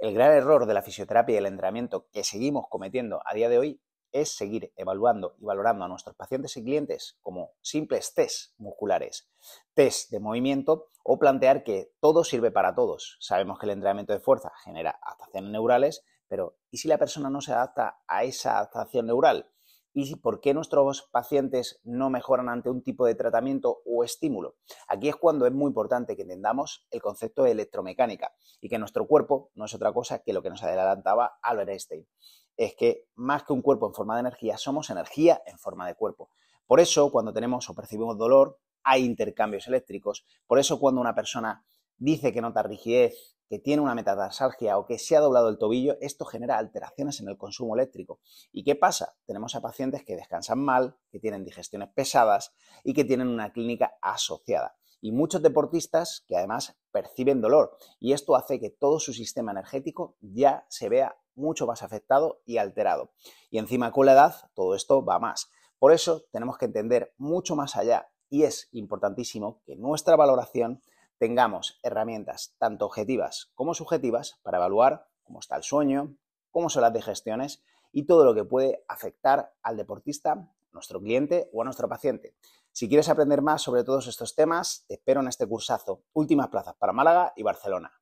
El gran error de la fisioterapia y el entrenamiento que seguimos cometiendo a día de hoy es seguir evaluando y valorando a nuestros pacientes y clientes como simples test musculares, test de movimiento o plantear que todo sirve para todos. Sabemos que el entrenamiento de fuerza genera adaptaciones neurales, pero ¿y si la persona no se adapta a esa adaptación neural? y por qué nuestros pacientes no mejoran ante un tipo de tratamiento o estímulo. Aquí es cuando es muy importante que entendamos el concepto de electromecánica y que nuestro cuerpo no es otra cosa que lo que nos adelantaba Albert Einstein. Es que más que un cuerpo en forma de energía, somos energía en forma de cuerpo. Por eso, cuando tenemos o percibimos dolor, hay intercambios eléctricos. Por eso, cuando una persona dice que nota rigidez, que tiene una metatarsalgia o que se ha doblado el tobillo, esto genera alteraciones en el consumo eléctrico. ¿Y qué pasa? Tenemos a pacientes que descansan mal, que tienen digestiones pesadas y que tienen una clínica asociada. Y muchos deportistas que además perciben dolor. Y esto hace que todo su sistema energético ya se vea mucho más afectado y alterado. Y encima con la edad todo esto va más. Por eso tenemos que entender mucho más allá y es importantísimo que nuestra valoración tengamos herramientas tanto objetivas como subjetivas para evaluar cómo está el sueño, cómo son las digestiones y todo lo que puede afectar al deportista, nuestro cliente o a nuestro paciente. Si quieres aprender más sobre todos estos temas, te espero en este cursazo. Últimas plazas para Málaga y Barcelona.